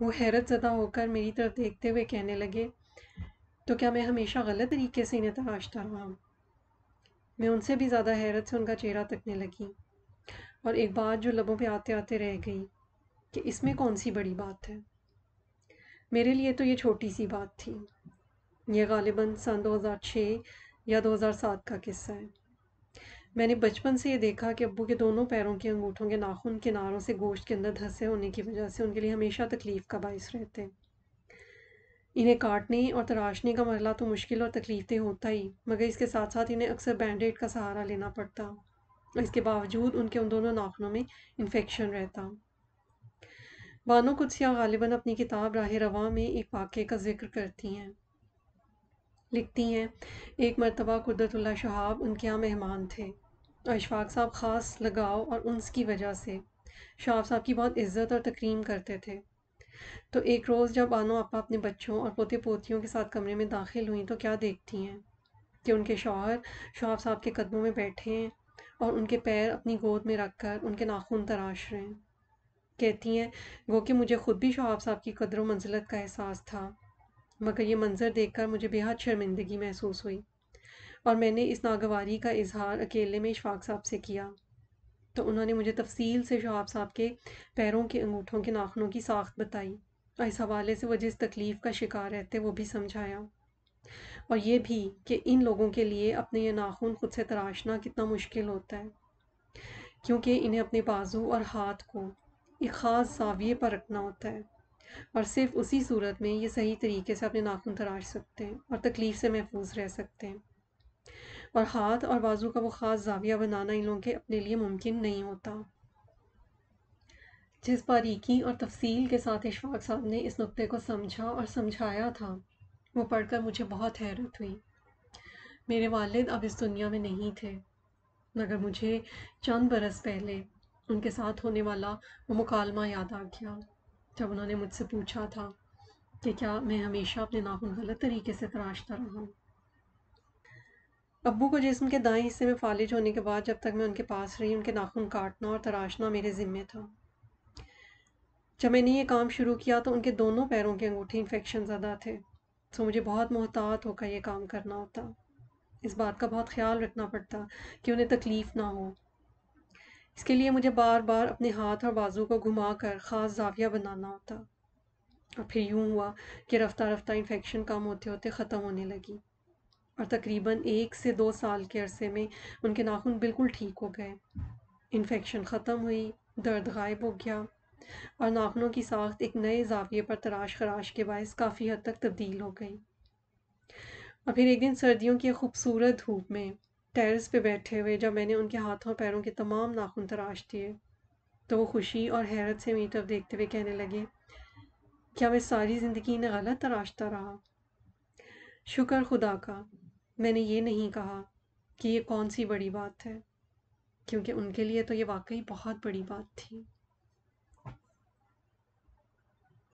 वो हैरत ज़दा होकर मेरी तरफ़ देखते हुए कहने लगे तो क्या मैं हमेशा गलत तरीके से इन्हें तराशता रहा मैं उनसे भी ज़्यादा हैरत से उनका चेहरा तकने लगी और एक बात जो लबों पे आते आते रह गई कि इसमें कौन सी बड़ी बात है मेरे लिए तो ये छोटी सी बात थी यह गालिबा सन 2006 या 2007 का किस्सा है मैंने बचपन से ये देखा कि अब्बू के दोनों पैरों के अंगूठों के नाखून किनारों से गोश्त के अंदर धंसे होने की वजह से उनके लिए हमेशा तकलीफ़ का बायस रहते इन्हें काटने और तराशने का मरला तो मुश्किल और तकलीफ़ होता ही मगर इसके साथ साथ इन्हें अक्सर बैंडेड का सहारा लेना पड़ता इसके बावजूद उनके उन दोनों नाखनों में इन्फेक्शन रहता बानो या गालिबा अपनी किताब राह रवा में एक वाक़े का जिक्र करती हैं लिखती हैं एक मरतबा कुदरतुल्ला शहाब उनके यहाँ मेहमान थे और साहब ख़ास लगाव और उनकी वजह से शहाब साहब की बहुत इज़्ज़त और तकरीम करते थे तो एक रोज़ जब आनो आपा अपने बच्चों और पोते पोतियों के साथ कमरे में दाखिल हुई तो क्या देखती हैं कि उनके शौहर शहाब साहब के कदमों में बैठे हैं और उनके पैर अपनी गोद में रख कर उनके नाखून तराश रहे हैं कहती हैं गो कि मुझे ख़ुद भी शहाब साहब की कदर मंजिलत का एहसास था मगर ये मंज़र कर मुझे बेहद शर्मिंदगी महसूस हुई और मैंने इस नागवारी का इजहार अकेले में इशफाक साहब से किया तो उन्होंने मुझे तफसील से शहाब साहब के पैरों के अंगूठों के नाखनों की साख्त बताई और इस हवाले से वो जिस तकलीफ़ का शिकार रहते वो भी समझाया और ये भी कि इन लोगों के लिए अपने ये नाखून खुद से तराशना कितना मुश्किल होता है क्योंकि इन्हें अपने बाजू और हाथ को एक ख़ास जाविए पर रखना होता है और सिर्फ उसी सूरत में ये सही तरीके से अपने नाखून तराश सकते हैं और तकलीफ़ से महफूज रह सकते हैं और हाथ और बाजू का वो ख़ास जाविया बनाना इन लोगों के अपने लिए मुमकिन नहीं होता जिस बारीकी और तफसील के साथ इशफाक साहब ने इस नुक्ते को समझा और समझाया था वो पढ़कर मुझे बहुत हैरत हुई मेरे वालिद अब इस दुनिया में नहीं थे मगर मुझे चंद बरस पहले उनके साथ होने वाला वो मुकालमा याद आ गया जब उन्होंने मुझसे पूछा था कि क्या मैं हमेशा अपने नाखून गलत तरीके से तराशता रहा हूँ अबू को जिसम के दाएं हिस्से में फालिज होने के बाद जब तक मैं उनके पास रही उनके नाखून काटना और तराशना मेरे ज़िम्मे था जब मैंने ये काम शुरू किया तो उनके दोनों पैरों के अंगूठे इन्फेक्शन ज़्यादा थे तो मुझे बहुत मोहतात होकर यह काम करना होता इस बात का बहुत ख्याल रखना पड़ता कि उन्हें तकलीफ़ ना हो इसके लिए मुझे बार बार अपने हाथ और बाजू को घुमा कर ख़ास जाविया बनाना होता और फिर यूँ हुआ कि रफ़्ता रफ़्ता इन्फेक्शन कम होते होते ख़त्म होने लगी और तकरीबन एक से दो साल के अरसे में उनके नाखून बिल्कुल ठीक हो गए इन्फेक्शन ख़त्म हुई दर्द गायब हो गया और नाखनों की साख्त एक नए जाविये पर तराश खराश के बायस काफ़ी हद तक तब्दील हो गई और फिर एक दिन सर्दियों की खूबसूरत धूप में टेरेस पे बैठे हुए जब मैंने उनके हाथों पैरों के तमाम नाखून तराश दिए तो वो खुशी और हैरत से मेरी तरफ देखते हुए कहने लगे क्या मैं सारी ज़िंदगी इन्हें गलत तराशता रहा शुक्र खुदा का मैंने ये नहीं कहा कि ये कौन सी बड़ी बात है क्योंकि उनके लिए तो ये वाकई बहुत बड़ी बात थी